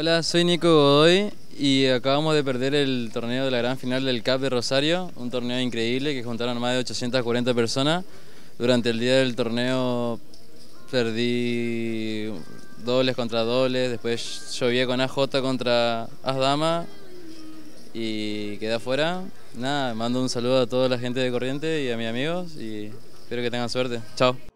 Hola, soy Nico Godoy y acabamos de perder el torneo de la gran final del CAP de Rosario, un torneo increíble que juntaron más de 840 personas. Durante el día del torneo perdí dobles contra dobles, después llovía con AJ contra Asdama y quedé afuera. Nada, mando un saludo a toda la gente de Corriente y a mis amigos y espero que tengan suerte. Chao.